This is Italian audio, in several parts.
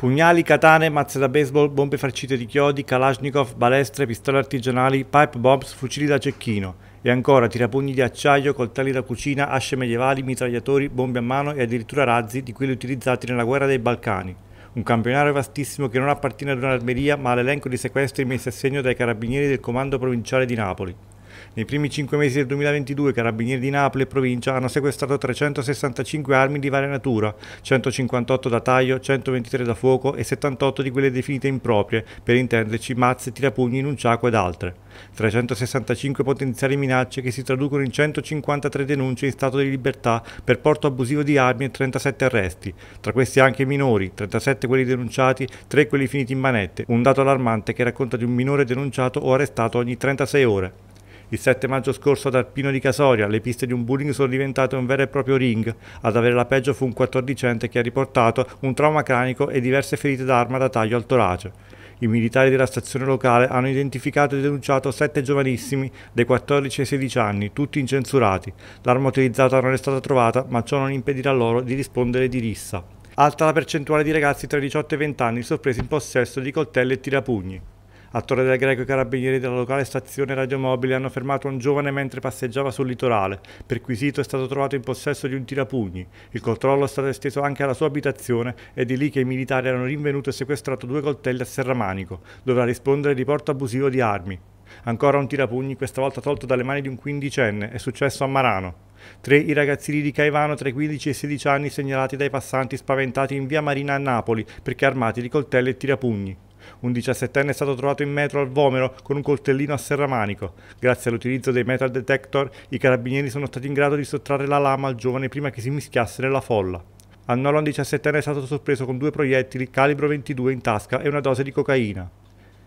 Pugnali, katane, mazze da baseball, bombe farcite di chiodi, kalashnikov, balestre, pistole artigianali, pipe bombs, fucili da cecchino e ancora tirapugni di acciaio, coltelli da cucina, asce medievali, mitragliatori, bombe a mano e addirittura razzi di quelli utilizzati nella guerra dei Balcani. Un campionario vastissimo che non appartiene ad un'armeria ma all'elenco di sequestri messi a segno dai carabinieri del comando provinciale di Napoli. Nei primi 5 mesi del 2022 i carabinieri di Napoli e provincia hanno sequestrato 365 armi di varia natura, 158 da taglio, 123 da fuoco e 78 di quelle definite improprie, per intenderci mazze, tirapugni, in ed altre. 365 potenziali minacce che si traducono in 153 denunce in stato di libertà per porto abusivo di armi e 37 arresti, tra questi anche minori, 37 quelli denunciati, 3 quelli finiti in manette, un dato allarmante che racconta di un minore denunciato o arrestato ogni 36 ore. Il 7 maggio scorso ad Alpino di Casoria le piste di un bullying sono diventate un vero e proprio ring. Ad avere la peggio fu un quattordicente che ha riportato un trauma cranico e diverse ferite d'arma da taglio al torace. I militari della stazione locale hanno identificato e denunciato sette giovanissimi dai 14 ai 16 anni, tutti incensurati. L'arma utilizzata non è stata trovata, ma ciò non impedirà loro di rispondere di rissa. Alta la percentuale di ragazzi tra i 18 e i 20 anni sorpresi in possesso di coltelli e tirapugni. A Torre del Greco i carabinieri della locale stazione radiomobile hanno fermato un giovane mentre passeggiava sul litorale. Perquisito è stato trovato in possesso di un tirapugni. Il controllo è stato esteso anche alla sua abitazione e di lì che i militari hanno rinvenuto e sequestrato due coltelli a Serramanico. Dovrà rispondere di porto abusivo di armi. Ancora un tirapugni, questa volta tolto dalle mani di un quindicenne, è successo a Marano. Tre i ragazzini di Caivano tra i 15 e i 16 anni segnalati dai passanti spaventati in via Marina a Napoli perché armati di coltelli e tirapugni. Un 17enne è stato trovato in metro al Vomero con un coltellino a serramanico. Grazie all'utilizzo dei metal detector, i carabinieri sono stati in grado di sottrarre la lama al giovane prima che si mischiasse nella folla. Al Nola un 17enne è stato sorpreso con due proiettili calibro 22 in tasca e una dose di cocaina.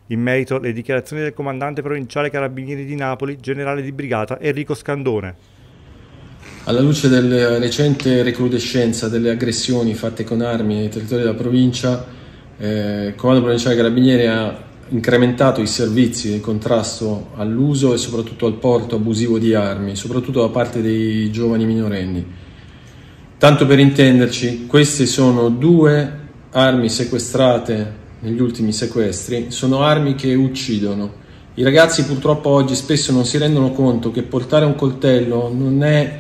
In merito le dichiarazioni del comandante provinciale Carabinieri di Napoli, generale di brigata Enrico Scandone. Alla luce della recente recrudescenza delle aggressioni fatte con armi nei territori della provincia, eh, il Comando Provinciale Carabinieri ha incrementato i servizi di contrasto all'uso e soprattutto al porto abusivo di armi, soprattutto da parte dei giovani minorenni. Tanto per intenderci, queste sono due armi sequestrate negli ultimi sequestri, sono armi che uccidono. I ragazzi purtroppo oggi spesso non si rendono conto che portare un coltello non è,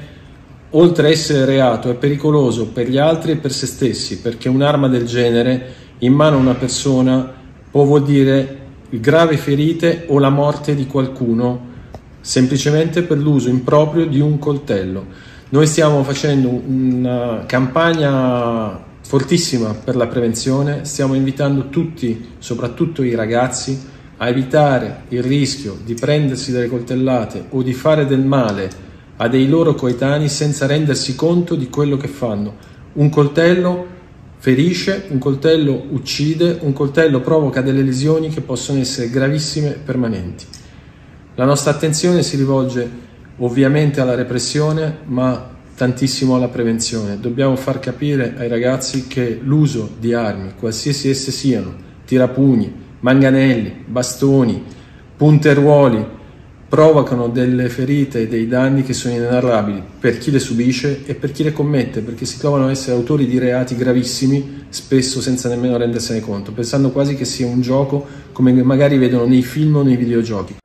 oltre a essere reato, è pericoloso per gli altri e per se stessi, perché un'arma del genere in mano a una persona può vuol dire grave ferite o la morte di qualcuno semplicemente per l'uso improprio di un coltello. Noi stiamo facendo una campagna fortissima per la prevenzione, stiamo invitando tutti, soprattutto i ragazzi, a evitare il rischio di prendersi delle coltellate o di fare del male a dei loro coetanei senza rendersi conto di quello che fanno. Un coltello Ferisce, un coltello uccide, un coltello provoca delle lesioni che possono essere gravissime e permanenti. La nostra attenzione si rivolge ovviamente alla repressione, ma tantissimo alla prevenzione. Dobbiamo far capire ai ragazzi che l'uso di armi, qualsiasi esse siano, tirapugni, manganelli, bastoni, punteruoli, provocano delle ferite e dei danni che sono inenarrabili per chi le subisce e per chi le commette, perché si trovano a essere autori di reati gravissimi, spesso senza nemmeno rendersene conto, pensando quasi che sia un gioco come magari vedono nei film o nei videogiochi.